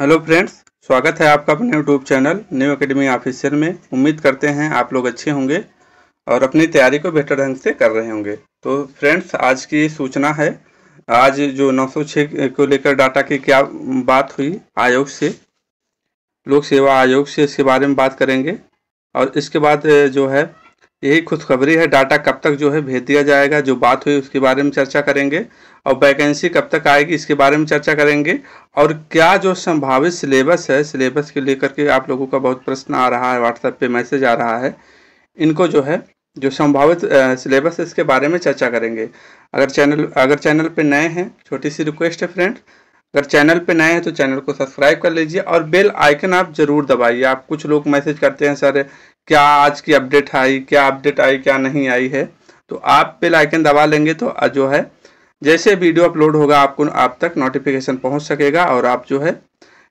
hello friends स्वागत है आपका अपने YouTube channel new academy official में उम्मीद करते हैं आप लोग अच्छे होंगे और अपनी तैयारी को बेहतर ढंग से कर रहे होंगे तो फ्रेंड्स आज की सूचना है आज जो 906 को लेकर डाटा की क्या बात हुई आयोग से लोक सेवा आयोग से इसके बारे में बात करेंगे और इसके बाद जो है यही खुशखबरी है डाटा कब तक जो है भेज दिया जाएगा जो बात हुई उसके बारे में चर्चा करेंगे और वैकेंसी कब तक आएगी इसके बारे में चर्चा करेंगे और क्या जो संभावित सिलेबस है सिलेबस के लेकर के आप लोगों का बहुत प्रश्न आ रहा है व्हाट्सएप पे मैसेज आ रहा है इनको जो है जो संभावित सिलेबस है इसके बारे में चर्चा करेंगे अगर चैनल अगर चैनल पर नए हैं छोटी सी रिक्वेस्ट है फ्रेंड अगर चैनल पर नए हैं तो चैनल को सब्सक्राइब कर लीजिए और बेल आइकन आप ज़रूर दबाइए आप कुछ लोग मैसेज करते हैं सर क्या आज की अपडेट आई क्या अपडेट आई क्या नहीं आई है तो आप पे लाइकन दबा लेंगे तो जो है जैसे वीडियो अपलोड होगा आपको आप तक नोटिफिकेशन पहुंच सकेगा और आप जो है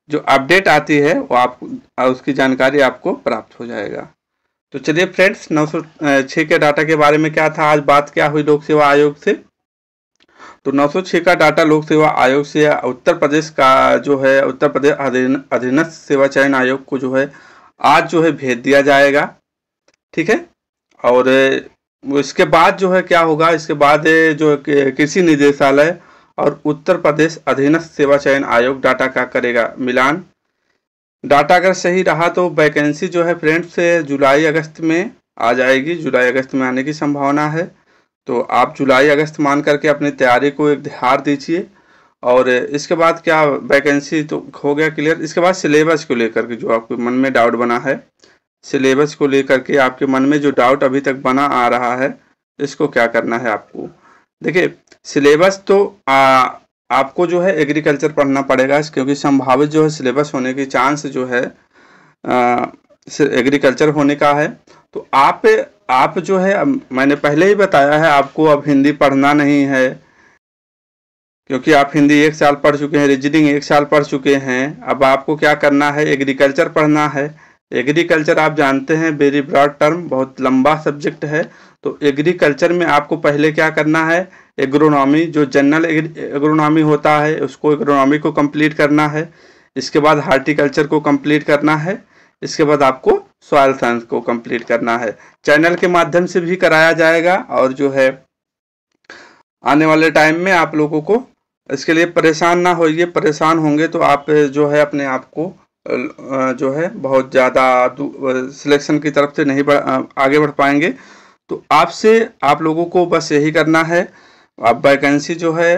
जो अपडेट आती है वो आप उसकी जानकारी आपको प्राप्त हो जाएगा तो चलिए फ्रेंड्स नौ के डाटा के बारे में क्या था आज बात क्या हुई लोक सेवा आयोग से तो 906 का डाटा लोक सेवा आयोग से उत्तर प्रदेश का जो है उत्तर प्रदेश अधीनस्थ सेवा चयन आयोग को जो है आज जो है भेज दिया जाएगा ठीक है और इसके बाद जो है क्या होगा इसके बाद जो कृषि निदेशालय और उत्तर प्रदेश अधीनस्थ सेवा चयन आयोग डाटा का करेगा मिलान डाटा अगर सही रहा तो वैकेंसी जो है फ्रेंड्स जुलाई अगस्त में आ जाएगी जुलाई अगस्त में आने की संभावना है तो आप जुलाई अगस्त मान करके अपनी तैयारी को एक ध्यान दीजिए और इसके बाद क्या वैकेंसी तो हो गया क्लियर इसके बाद सिलेबस को लेकर के जो आपके मन में डाउट बना है सिलेबस को लेकर के आपके मन में जो डाउट अभी तक बना आ रहा है इसको क्या करना है आपको देखिए सिलेबस तो आ, आपको जो है एग्रीकल्चर पढ़ना पड़ेगा क्योंकि संभावित जो है सिलेबस होने की चांस जो है एग्रीकल्चर होने का है तो आप आप जो है मैंने पहले ही बताया है आपको अब हिंदी पढ़ना नहीं है क्योंकि आप हिंदी एक साल पढ़ चुके हैं रीजनिंग एक साल पढ़ चुके हैं अब आपको क्या करना है एग्रीकल्चर पढ़ना है एग्रीकल्चर आप जानते हैं वेरी ब्रॉड टर्म बहुत लंबा सब्जेक्ट है तो एग्रीकल्चर में आपको पहले क्या करना है एग्रोनॉमी जो जनरल एग्रोनॉमी होता है उसको एग्रोनॉमी को कंप्लीट करना है इसके बाद हार्टिकल्चर को कंप्लीट करना है इसके बाद आपको सॉयल साइंस को कंप्लीट करना है चैनल के माध्यम से भी कराया जाएगा और जो है आने वाले टाइम में आप लोगों को इसके लिए परेशान ना होइए परेशान होंगे तो आप जो है अपने आप को जो है बहुत ज़्यादा सिलेक्शन की तरफ से नहीं बढ़ आगे बढ़ पाएंगे तो आपसे आप लोगों को बस यही करना है आप वैकेंसी जो है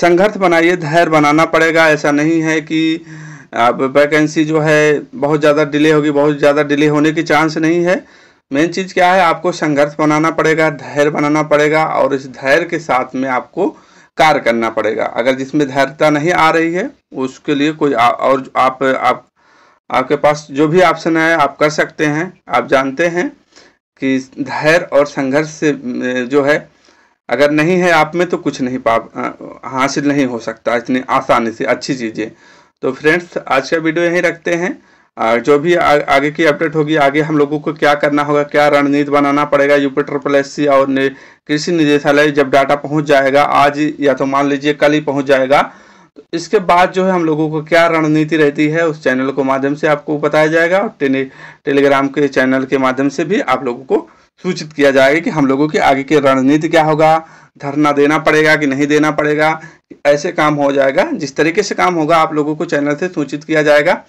संघर्ष बनाइए धैर्य बनाना पड़ेगा ऐसा नहीं है कि अब वैकेंसी जो है बहुत ज़्यादा डिले होगी बहुत ज़्यादा डिले होने की चांस नहीं है मेन चीज़ क्या है आपको संघर्ष बनाना पड़ेगा धैर्य बनाना पड़ेगा और इस धैर्य के साथ में आपको कार्य करना पड़ेगा अगर जिसमें धैर्यता नहीं आ रही है उसके लिए कोई आ, और आप आप आपके पास जो भी ऑप्शन है आप कर सकते हैं आप जानते हैं कि धैर्य और संघर्ष से जो है अगर नहीं है आप में तो कुछ नहीं पा हासिल नहीं हो सकता इतनी आसानी से अच्छी चीज़ें तो फ्रेंड्स आज का वीडियो यहीं रखते हैं जो भी आ, आगे की अपडेट होगी आगे हम लोगों को क्या करना होगा क्या रणनीति बनाना पड़ेगा यूपी ट्रिपल एस और कृषि निदेशालय जब डाटा पहुंच जाएगा आज या तो मान लीजिए कल ही पहुंच जाएगा तो इसके बाद जो है हम लोगों को क्या रणनीति रहती है उस चैनल को माध्यम से आपको बताया जाएगा और टेली टेलीग्राम के चैनल के माध्यम से भी आप लोगों को सूचित किया जाएगा कि हम लोगों की आगे की रणनीति क्या होगा धरना देना पड़ेगा कि नहीं देना पड़ेगा ऐसे काम हो जाएगा जिस तरीके से काम होगा आप लोगों को चैनल से सूचित किया जाएगा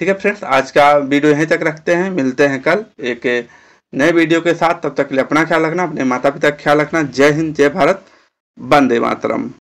ठीक है फ्रेंड्स आज का वीडियो यहीं तक रखते हैं मिलते हैं कल एक नए वीडियो के साथ तब तक के लिए अपना ख्याल रखना अपने माता पिता का ख्याल रखना जय हिंद जय भारत वंदे मातरम